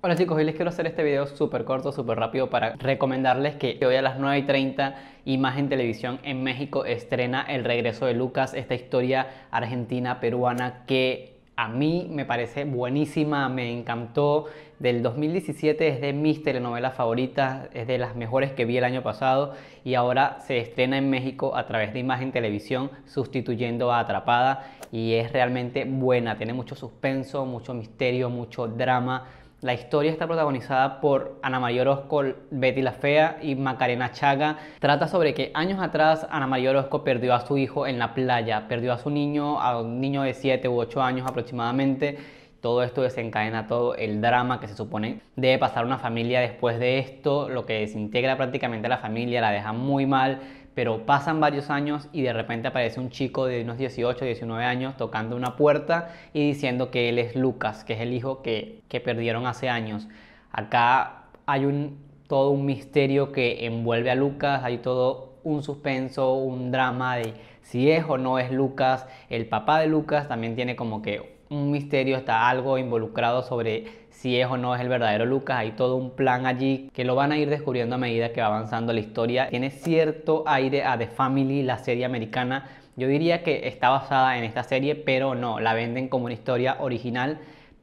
Hola chicos, hoy les quiero hacer este video súper corto, súper rápido para recomendarles que hoy a las 9 y 30 Imagen Televisión en México estrena El regreso de Lucas, esta historia argentina peruana que a mí me parece buenísima, me encantó. Del 2017 es de mis telenovelas favoritas, es de las mejores que vi el año pasado y ahora se estrena en México a través de Imagen Televisión sustituyendo a Atrapada y es realmente buena, tiene mucho suspenso, mucho misterio, mucho drama la historia está protagonizada por Ana María Orozco, Betty la Fea y Macarena Chaga. Trata sobre que años atrás Ana María Orozco perdió a su hijo en la playa, perdió a su niño, a un niño de 7 u 8 años aproximadamente todo esto desencadena todo el drama que se supone debe pasar una familia después de esto, lo que desintegra prácticamente a la familia, la deja muy mal, pero pasan varios años y de repente aparece un chico de unos 18, 19 años tocando una puerta y diciendo que él es Lucas, que es el hijo que, perdieron hace años. Acá hay un, todo un misterio que envuelve a Lucas, hay todo un suspenso, un drama de si es o no es Lucas. El papá de Lucas también tiene como que un misterio, está algo involucrado sobre si es o no es el verdadero Lucas. Hay todo un plan allí que lo van a ir descubriendo a medida que va avanzando la historia. Tiene cierto aire a The Family, la serie americana. Yo diría que está basada en esta serie, pero no, la venden como una historia original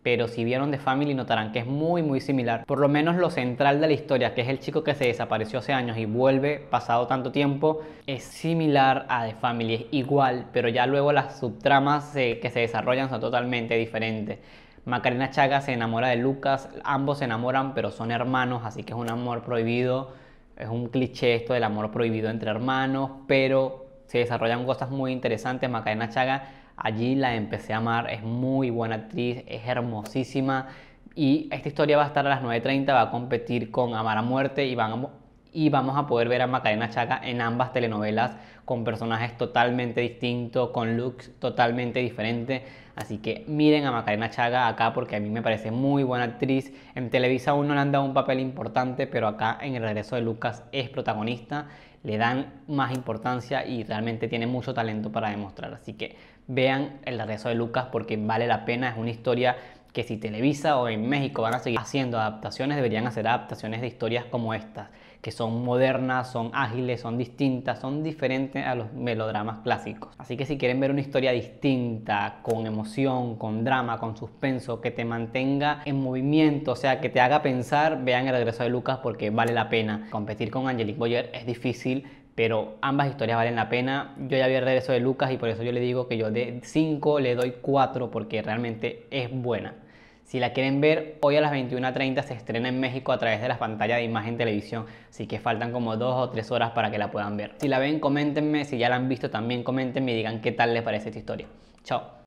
pero si vieron The Family notarán que es muy muy similar. Por lo menos lo central de la historia, que es el chico que se desapareció hace años y vuelve pasado tanto tiempo, es similar a The Family, es igual, pero ya luego las subtramas que se desarrollan son totalmente diferentes. Macarena Chaga se enamora de Lucas, ambos se enamoran, pero son hermanos, así que es un amor prohibido. Es un cliché esto del amor prohibido entre hermanos, pero se desarrollan cosas muy interesantes. Macarena Chaga Allí la empecé a amar, es muy buena actriz, es hermosísima. Y esta historia va a estar a las 9.30, va a competir con Amar a Muerte y van a y vamos a poder ver a Macarena Chaga en ambas telenovelas con personajes totalmente distintos, con looks totalmente diferentes. Así que miren a Macarena Chaga acá porque a mí me parece muy buena actriz. En Televisa aún no le han dado un papel importante, pero acá en el regreso de Lucas es protagonista. Le dan más importancia y realmente tiene mucho talento para demostrar. Así que vean el regreso de Lucas porque vale la pena. Es una historia que si Televisa o en México van a seguir haciendo adaptaciones, deberían hacer adaptaciones de historias como estas, que son modernas, son ágiles, son distintas, son diferentes a los melodramas clásicos. Así que si quieren ver una historia distinta, con emoción, con drama, con suspenso, que te mantenga en movimiento, o sea, que te haga pensar, vean el regreso de Lucas porque vale la pena. Competir con Angelique Boyer es difícil, pero ambas historias valen la pena. Yo ya vi el regreso de Lucas y por eso yo le digo que yo de 5 le doy 4 porque realmente es buena. Si la quieren ver, hoy a las 21.30 se estrena en México a través de las pantallas de imagen televisión, así que faltan como dos o tres horas para que la puedan ver. Si la ven, coméntenme, si ya la han visto también, coméntenme y digan qué tal les parece esta historia. Chao.